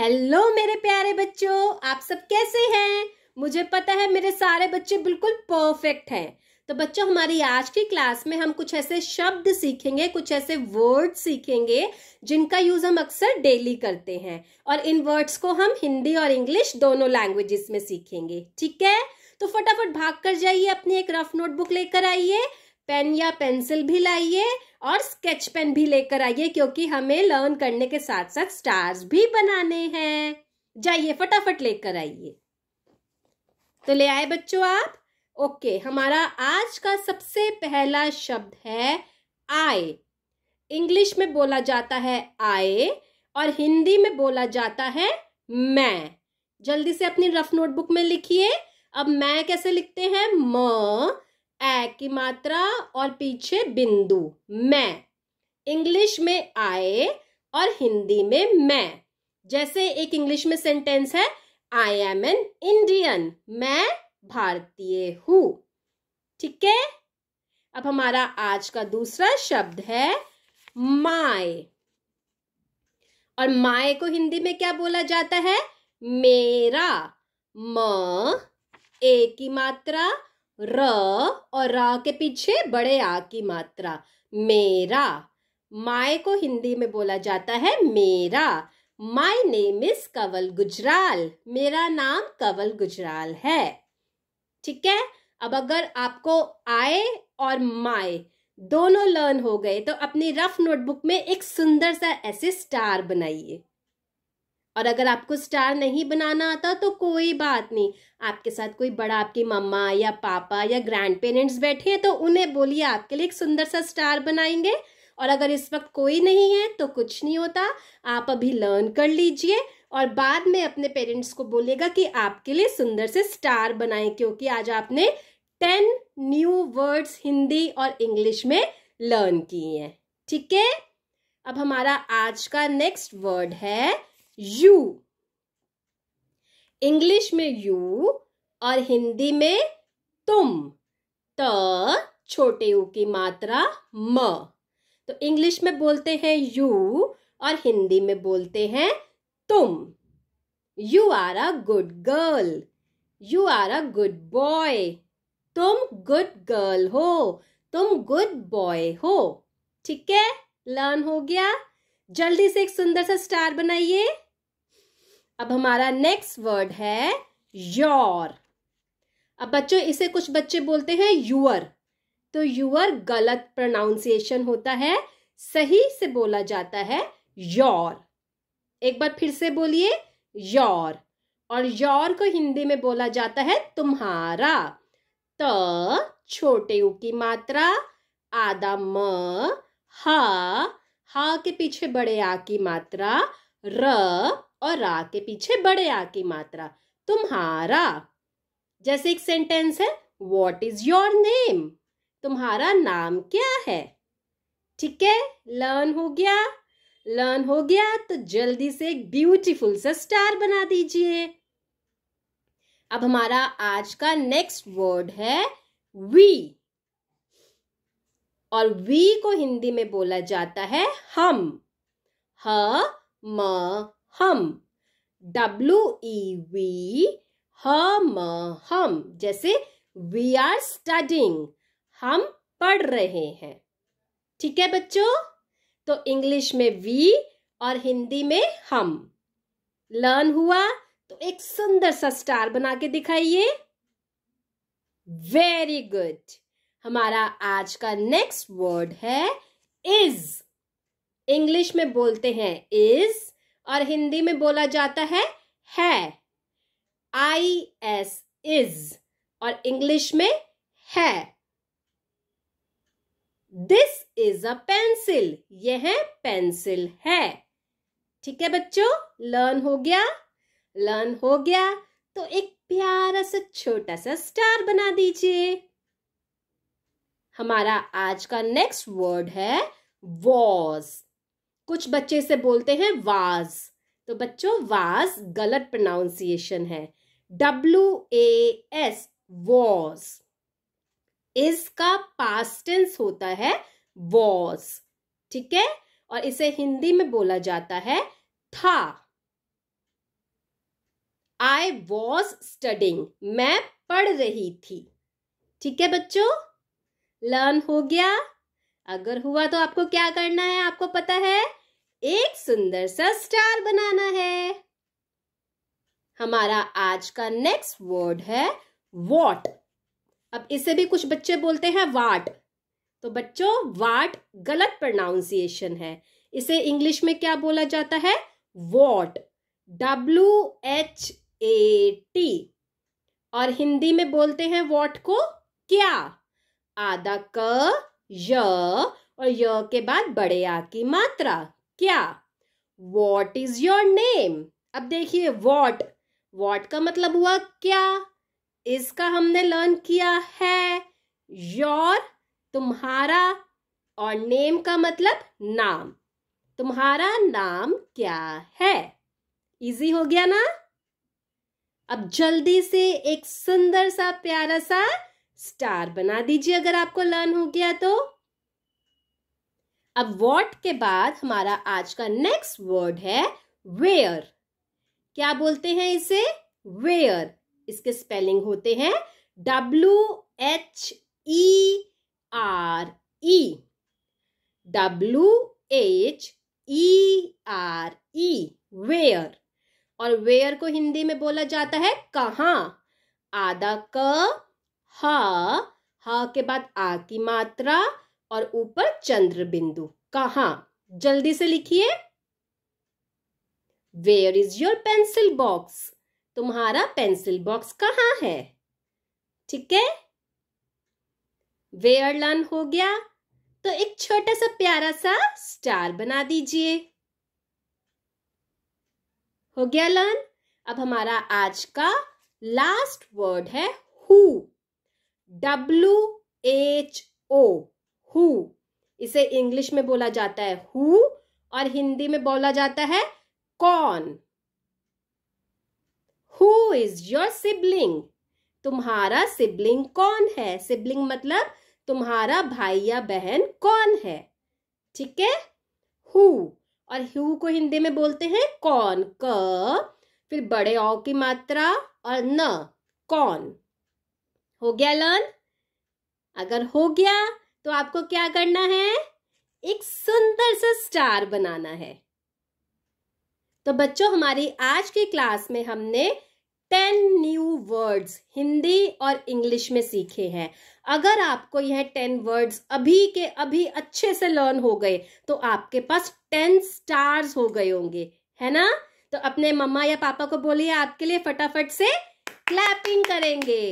hello मेरे प्यारे बच्चों आप सब कैसे हैं मुझे पता है मेरे सारे बच्चे बिल्कुल परफेक्ट हैं तो बच्चों हमारी आज की क्लास में हम कुछ ऐसे शब्द सीखेंगे कुछ ऐसे वर्ड सीखेंगे जिनका यूज हम अक्सर डेली करते हैं और इन वर्ड्स को हम हिंदी और इंग्लिश दोनों लैंग्वेजेस में सीखेंगे ठीक है तो फटाफट भाग कर जाइए अपनी एक रफ नोटबुक लेकर आइए पेन या पेंसिल भी लाइए और स्केच पेन भी लेकर आइए क्योंकि हमें लर्न करने के साथ साथ स्टार्स भी बनाने हैं जाइए फटाफट लेकर आइए तो ले आए बच्चों आप ओके हमारा आज का सबसे पहला शब्द है आय इंग्लिश में बोला जाता है आए और हिंदी में बोला जाता है मैं जल्दी से अपनी रफ नोटबुक में लिखिए अब मैं कैसे लिखते हैं म ए की मात्रा और पीछे बिंदु मैं इंग्लिश में आए और हिंदी में मैं जैसे एक इंग्लिश में सेंटेंस है आई एम एन इंडियन मैं भारतीय हूं ठीक है अब हमारा आज का दूसरा शब्द है माए और माए को हिंदी में क्या बोला जाता है मेरा म ए की मात्रा र और रा के पीछे बड़े आ की मात्रा मेरा माए को हिंदी में बोला जाता है मेरा my name is Kawal Gujral मेरा नाम कवल गुजराल है ठीक है अब अगर आपको आए और माए दोनों लर्न हो गए तो अपनी रफ नोटबुक में एक सुंदर सा ऐसे स्टार बनाइए और अगर आपको स्टार नहीं बनाना आता तो कोई बात नहीं आपके साथ कोई बड़ा आपकी मम्मा या पापा या ग्रैंड पेरेंट्स बैठे हैं तो उन्हें बोलिए आपके लिए एक सुंदर सा स्टार बनाएंगे और अगर इस वक्त कोई नहीं है तो कुछ नहीं होता आप अभी लर्न कर लीजिए और बाद में अपने पेरेंट्स को बोलेगा कि आपके लिए सुंदर से स्टार बनाएं क्योंकि आज आपने टेन न्यू वर्ड्स हिंदी और इंग्लिश में लर्न किए हैं ठीक है अब हमारा आज का नेक्स्ट वर्ड है यू इंग्लिश में यू और हिंदी में तुम त छोटे ऊ की मात्रा म तो इंग्लिश में बोलते हैं यू और हिंदी में बोलते हैं तुम you are a good girl you are a good boy तुम गुड गर्ल हो तुम गुड बॉय हो ठीक है लर्न हो गया जल्दी से एक सुंदर सा स्टार बनाइए अब हमारा नेक्स्ट वर्ड है योर अब बच्चों इसे कुछ बच्चे बोलते हैं यूअर तो यूअर गलत प्रोनाउंसिएशन होता है सही से बोला जाता है योर एक बार फिर से बोलिए योर और योर को हिंदी में बोला जाता है तुम्हारा त छोटे ऊ की मात्रा आधा म हा हा के पीछे बड़े आ की मात्रा र और रा के पीछे बड़े आ की मात्रा तुम्हारा जैसे एक सेंटेंस है वॉट इज योर नेम तुम्हारा नाम क्या है ठीक है लर्न हो गया लर्न हो गया तो जल्दी से एक ब्यूटीफुल सा स्टार बना दीजिए अब हमारा आज का नेक्स्ट वर्ड है वी और वी को हिंदी में बोला जाता है हम ह म हम डब्ल्यू ई वी हम हम जैसे वी आर स्टडिंग हम पढ़ रहे हैं ठीक है बच्चों तो इंग्लिश में वी और हिंदी में हम लर्न हुआ तो एक सुंदर सा स्टार बना के दिखाइए वेरी गुड हमारा आज का नेक्स्ट वर्ड है इज इंग्लिश में बोलते हैं इज और हिंदी में बोला जाता है है आई एस इज और इंग्लिश में है दिस इज अ पेंसिल यह पेंसिल है ठीक है बच्चों लर्न हो गया लर्न हो गया तो एक प्यारा सा छोटा सा स्टार बना दीजिए हमारा आज का नेक्स्ट वर्ड है वॉज कुछ बच्चे इसे बोलते हैं वाज तो बच्चों वाज गलत प्रोनाउंसिएशन है डब्ल्यू ए एस वॉज इसका पास्टेंस होता है वॉज ठीक है और इसे हिंदी में बोला जाता है था आई वॉज स्टडिंग मैं पढ़ रही थी ठीक है बच्चों लर्न हो गया अगर हुआ तो आपको क्या करना है आपको पता है एक सुंदर सा स्टार बनाना है हमारा आज का नेक्स्ट वर्ड है वॉट अब इसे भी कुछ बच्चे बोलते हैं वाट तो बच्चों वाट गलत प्रोनाउंसिएशन है इसे इंग्लिश में क्या बोला जाता है what W H A T और हिंदी में बोलते हैं वॉट को क्या आधा क य और य के बाद बड़े आ की मात्रा क्या वॉट इज योर नेम अब देखिए वॉट वॉट का मतलब हुआ क्या इसका हमने लर्न किया है योर तुम्हारा और नेम का मतलब नाम तुम्हारा नाम क्या है इजी हो गया ना अब जल्दी से एक सुंदर सा प्यारा सा स्टार बना दीजिए अगर आपको लर्न हो गया तो अब वॉट के बाद हमारा आज का नेक्स्ट वर्ड है वेयर क्या बोलते हैं इसे वेयर इसके स्पेलिंग होते हैं W H E R E W H E R E where और वेयर को हिंदी में बोला जाता है कहा आधा क हा हा के बाद आ की मात्रा और ऊपर चंद्र बिंदु कहा जल्दी से लिखिए where is your pencil box तुम्हारा पेंसिल बॉक्स कहाँ है ठीक है वेयर लर्न हो गया तो एक छोटा सा प्यारा सा स्टार बना दीजिए हो गया लर्न अब हमारा आज का लास्ट वर्ड है who W H O who इसे इंग्लिश में बोला जाता है हु और हिंदी में बोला जाता है कौन हु इज योर सिबलिंग तुम्हारा सिबलिंग कौन है सिबलिंग मतलब तुम्हारा भाई या बहन कौन है ठीक है हु और हु को हिंदी में बोलते हैं कौन क फिर बड़े औ की मात्रा और न कौन हो गया लर्न अगर हो गया तो आपको क्या करना है एक सुंदर सा स्टार बनाना है तो बच्चों हमारी आज की क्लास में हमने टेन न्यू वर्ड्स हिंदी और इंग्लिश में सीखे हैं अगर आपको यह टेन वर्ड्स अभी के अभी अच्छे से लर्न हो गए तो आपके पास टेन स्टार्स हो गए होंगे है ना तो अपने मम्मा या पापा को बोलिए आपके लिए फटाफट से क्लैपिंग करेंगे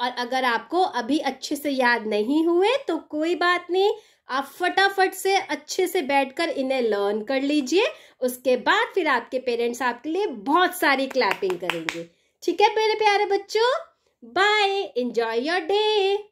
और अगर आपको अभी अच्छे से याद नहीं हुए तो कोई बात नहीं आप फटाफट से अच्छे से बैठकर इन्हें लर्न कर लीजिए उसके बाद फिर आपके पेरेंट्स आपके लिए बहुत सारी क्लैपिंग करेंगे ठीक है मेरे प्यारे बच्चों बाय एंजॉय योर डे